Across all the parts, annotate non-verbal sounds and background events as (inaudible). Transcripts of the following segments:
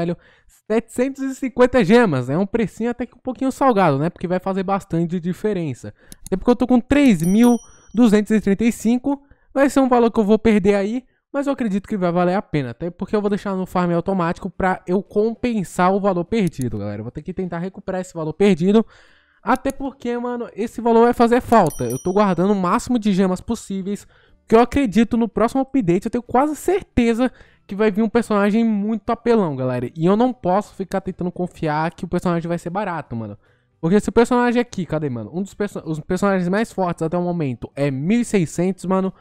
velho, 750 gemas. É um precinho até que um pouquinho salgado, né? Porque vai fazer bastante diferença. Até porque eu tô com 3.235. Vai ser um valor que eu vou perder aí. Mas eu acredito que vai valer a pena. Até porque eu vou deixar no farm automático pra eu compensar o valor perdido, galera. vou ter que tentar recuperar esse valor perdido. Até porque, mano, esse valor vai fazer falta. Eu tô guardando o máximo de gemas possíveis. Que eu acredito no próximo update, eu tenho quase certeza que vai vir um personagem muito apelão, galera. E eu não posso ficar tentando confiar que o personagem vai ser barato, mano. Porque esse personagem é aqui, cadê, mano? Um dos perso os personagens mais fortes até o momento é 1600, mano.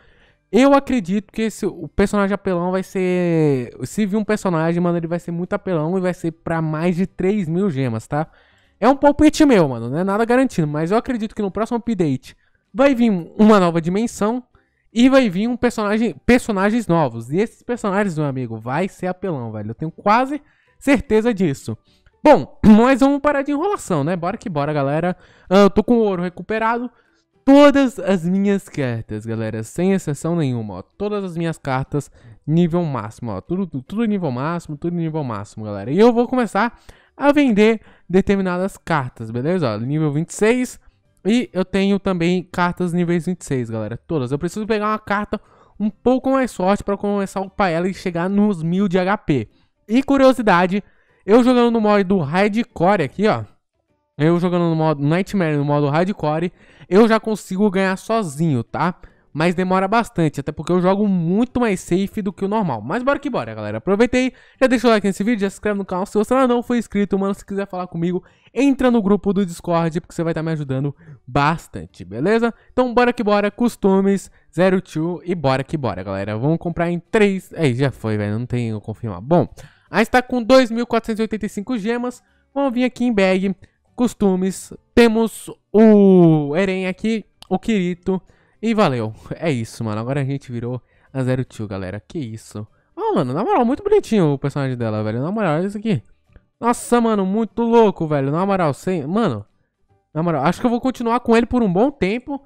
Eu acredito que esse, o personagem apelão vai ser... Se vir um personagem, mano, ele vai ser muito apelão e vai ser pra mais de 3 mil gemas, tá? É um palpite meu, mano, não é nada garantido. Mas eu acredito que no próximo update vai vir uma nova dimensão, e vai vir um personagem, personagens novos. E esses personagens, meu amigo, vai ser apelão, velho. Eu tenho quase certeza disso. Bom, (clears throat) mas vamos parar de enrolação, né? Bora que bora, galera. Ah, eu tô com ouro recuperado. Todas as minhas cartas, galera, sem exceção nenhuma, ó. Todas as minhas cartas nível máximo, ó. Tudo, tudo nível máximo, tudo nível máximo, galera. E eu vou começar a vender determinadas cartas, beleza? Ó, nível 26, e eu tenho também cartas níveis 26, galera. Todas. Eu preciso pegar uma carta um pouco mais forte para começar a upar ela e chegar nos 1000 de HP. E curiosidade, eu jogando no modo Hardcore aqui, ó. Eu jogando no modo Nightmare, no modo Hardcore, eu já consigo ganhar sozinho, tá? mas demora bastante, até porque eu jogo muito mais safe do que o normal. Mas bora que bora, galera. Aproveitei, já deixa o like nesse vídeo, já se inscreve no canal se você não for inscrito, mano. Se quiser falar comigo, entra no grupo do Discord, porque você vai estar tá me ajudando bastante, beleza? Então bora que bora, costumes, two e bora que bora, galera. Vamos comprar em 3... Aí, é, já foi, velho, não tem como confirmar. Bom, aí está com 2.485 gemas, vamos vir aqui em bag, costumes, temos o Eren aqui, o Kirito... E valeu. É isso, mano. Agora a gente virou a Zero tio, galera. Que isso. Ó, mano, na moral, muito bonitinho o personagem dela, velho. Na moral, olha isso aqui. Nossa, mano, muito louco, velho. Na moral, sem... Mano, na moral, acho que eu vou continuar com ele por um bom tempo.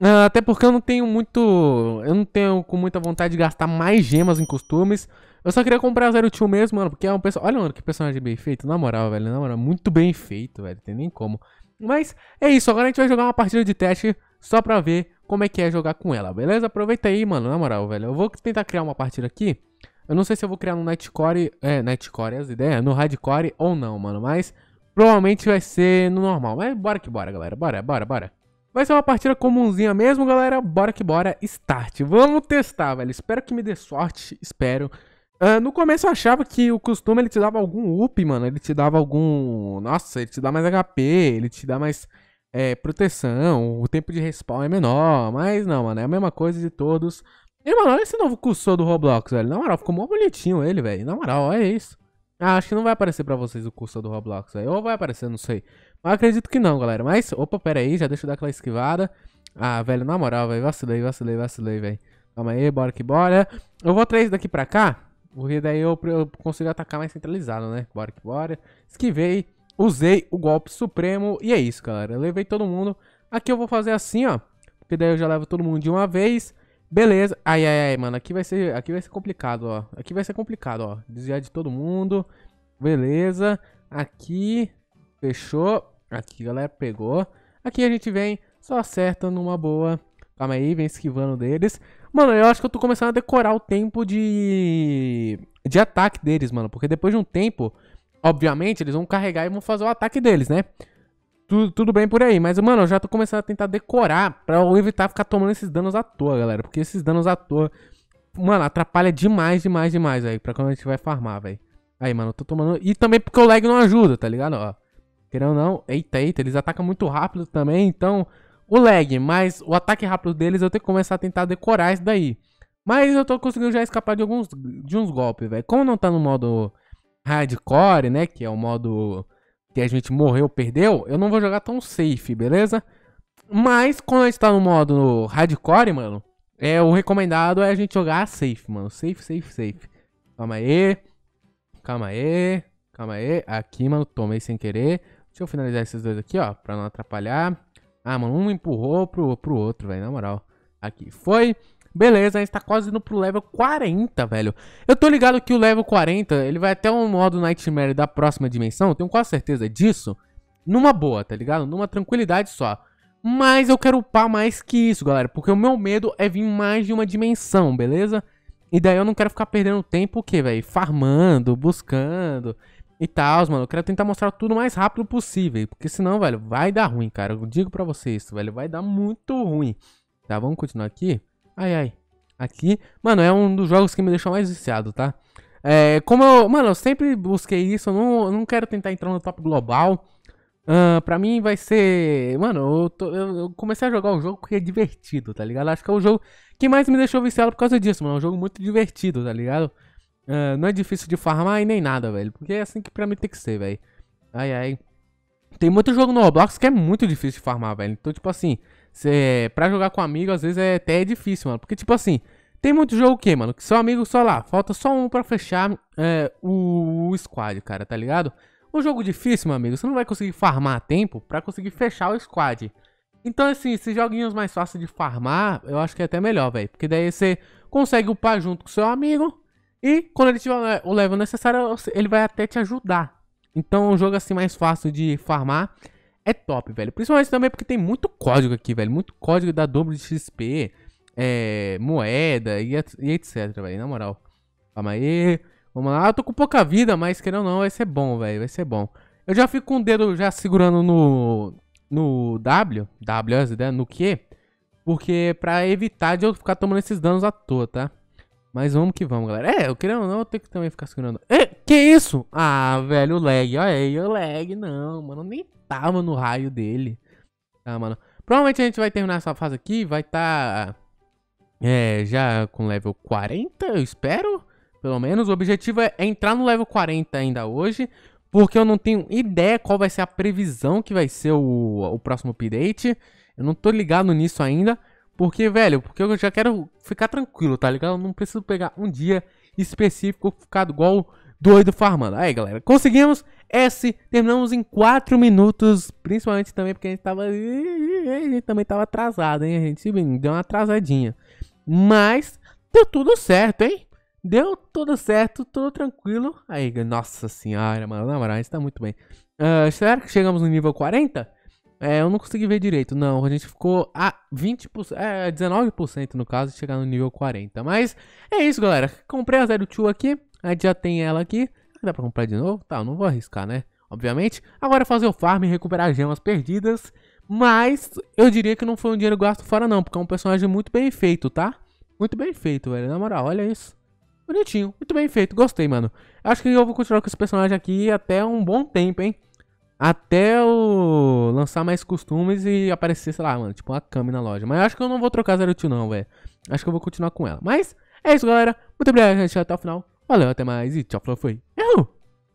Ah, até porque eu não tenho muito... Eu não tenho com muita vontade de gastar mais gemas em costumes. Eu só queria comprar a Zero tio mesmo, mano. Porque é um personagem... Olha, mano, que personagem bem feito. Na moral, velho. Na moral, muito bem feito, velho. Tem nem como. Mas é isso. Agora a gente vai jogar uma partida de teste só pra ver como é que é jogar com ela, beleza? Aproveita aí, mano, na moral, velho. Eu vou tentar criar uma partida aqui. Eu não sei se eu vou criar no Nightcore, é, Nightcore, as ideias, no Hardcore ou não, mano, mas provavelmente vai ser no normal. Mas bora que bora, galera, bora, bora, bora. Vai ser uma partida comumzinha mesmo, galera, bora que bora, start. Vamos testar, velho, espero que me dê sorte, espero. Uh, no começo eu achava que o costume ele te dava algum up, mano, ele te dava algum... Nossa, ele te dá mais HP, ele te dá mais é, proteção, o tempo de respawn é menor, mas não, mano, é a mesma coisa de todos. E, mano, olha esse novo cursor do Roblox, velho. Na moral, ficou mó bonitinho ele, velho. Na moral, olha isso. Ah, acho que não vai aparecer pra vocês o cursor do Roblox, velho. Ou vai aparecer, não sei. Mas acredito que não, galera. Mas, opa, pera aí, já deixa eu dar aquela esquivada. Ah, velho, na moral, velho, vacilei, vacilei, vacilei, velho. Calma aí, bora que bora. Eu vou trazer daqui pra cá, porque daí eu, eu consigo atacar mais centralizado, né? Bora que bora. Esquivei. Usei o golpe supremo e é isso, galera. Eu levei todo mundo. Aqui eu vou fazer assim, ó. Porque daí eu já levo todo mundo de uma vez. Beleza. Ai, ai, ai, mano. Aqui vai ser, aqui vai ser complicado, ó. Aqui vai ser complicado, ó. Desviar de todo mundo. Beleza. Aqui. Fechou. Aqui, galera. Pegou. Aqui a gente vem só acerta numa boa. Calma aí, vem esquivando deles. Mano, eu acho que eu tô começando a decorar o tempo de... De ataque deles, mano. Porque depois de um tempo... Obviamente, eles vão carregar e vão fazer o ataque deles, né? Tudo, tudo bem por aí, mas, mano, eu já tô começando a tentar decorar pra eu evitar ficar tomando esses danos à toa, galera. Porque esses danos à toa, mano, atrapalha demais, demais, demais aí pra quando a gente vai farmar, velho. Aí, mano, eu tô tomando... E também porque o lag não ajuda, tá ligado? Ó, querendo ou não... Eita, eita, eles atacam muito rápido também, então... O lag, mas o ataque rápido deles eu tenho que começar a tentar decorar isso daí. Mas eu tô conseguindo já escapar de alguns... De uns golpes, velho. Como não tá no modo hardcore, né? Que é o modo que a gente morreu, perdeu. Eu não vou jogar tão safe, beleza? Mas quando a gente tá no modo hardcore, mano, é, o recomendado é a gente jogar safe, mano. Safe, safe, safe. Calma aí. Calma aí. Calma aí. Aqui, mano, tomei sem querer. Deixa eu finalizar esses dois aqui, ó, pra não atrapalhar. Ah, mano, um empurrou pro, pro outro, velho, na moral. Aqui, foi. Beleza, a gente tá quase indo pro level 40, velho. Eu tô ligado que o level 40, ele vai até um modo Nightmare da próxima dimensão, tenho quase certeza disso. Numa boa, tá ligado? Numa tranquilidade só. Mas eu quero upar mais que isso, galera, porque o meu medo é vir mais de uma dimensão, beleza? E daí eu não quero ficar perdendo tempo o quê, velho? Farmando, buscando e tal, mano. Eu quero tentar mostrar tudo o mais rápido possível, porque senão, velho, vai dar ruim, cara. Eu digo pra vocês, velho, vai dar muito ruim. Tá, vamos continuar aqui. Ai, ai. Aqui. Mano, é um dos jogos que me deixou mais viciado, tá? É, como eu... Mano, eu sempre busquei isso. Eu não, não quero tentar entrar no top global. Uh, pra mim vai ser... Mano, eu, tô, eu, eu comecei a jogar o um jogo porque é divertido, tá ligado? Acho que é o jogo que mais me deixou viciado por causa disso, mano. É um jogo muito divertido, tá ligado? Uh, não é difícil de farmar e nem nada, velho. Porque é assim que pra mim tem que ser, velho. Ai, ai. Tem muito jogo no Roblox que é muito difícil de farmar, velho. Então, tipo assim, Cê, pra jogar com amigo, às vezes é até difícil, mano. Porque, tipo assim, tem muito jogo que, mano, que são amigos só lá. Falta só um pra fechar é, o, o, squad, cara, tá ligado? Um jogo difícil, meu amigo. Você não vai conseguir farmar tempo pra conseguir fechar o squad. Então, assim, esses joguinhos mais fáceis de farmar, eu acho que é até melhor, velho. Porque daí você consegue upar junto com seu amigo. E quando ele tiver o level necessário, ele vai até te ajudar. Então, um jogo assim mais fácil de farmar é top, velho. Principalmente também porque tem muito código aqui, velho. Muito código da dobro de XP, é, moeda e, e etc, velho. Na moral. Calma aí. Vamos lá. Ah, eu tô com pouca vida, mas querendo ou não, vai ser bom, velho. Vai ser bom. Eu já fico com o dedo já segurando no, no W. W, as ideias, né? no Q. Porque pra evitar de eu ficar tomando esses danos à toa, tá? Mas vamos que vamos, galera. É, eu querendo ou não, eu tenho que também ficar segurando. É, que isso? Ah, velho, o lag. Olha aí, o lag. Não, mano, nem tava no raio dele. Tá, mano? Provavelmente a gente vai terminar essa fase aqui, vai tá... É, já com level 40, eu espero, pelo menos. O objetivo é entrar no level 40 ainda hoje, porque eu não tenho ideia qual vai ser a previsão que vai ser o, o próximo update. Eu não tô ligado nisso ainda, porque, velho, porque eu já quero ficar tranquilo, tá ligado? Eu não preciso pegar um dia específico, ficar igual doido farmando. Aí, galera, conseguimos! S, terminamos em 4 minutos, principalmente também porque a gente tava. A gente também tava atrasado, hein? A gente deu uma atrasadinha. Mas deu tudo certo, hein? Deu tudo certo, tudo tranquilo. Aí, nossa senhora, mano, na moral, a gente tá muito bem. Uh, será que chegamos no nível 40? É, eu não consegui ver direito, não. A gente ficou a 20%, é, 19% no caso, de chegar no nível 40. Mas é isso, galera. Comprei a Zero Two aqui, a gente já tem ela aqui dá pra comprar de novo? Tá, não vou arriscar, né? Obviamente. Agora é fazer o farm e recuperar gemas perdidas. Mas eu diria que não foi um dinheiro gasto fora não, porque é um personagem muito bem feito, tá? Muito bem feito, velho. Na moral, olha isso. Bonitinho, muito bem feito, gostei, mano. Acho que eu vou continuar com esse personagem aqui até um bom tempo, hein? Até o lançar mais costumes e aparecer, sei lá, mano, tipo uma cama na loja. Mas acho que eu não vou trocar 02 não, velho. Acho que eu vou continuar com ela. Mas é isso, galera. Muito obrigado, gente. Até o final. Valeu, até mais e tchau, falou, fui. Eu!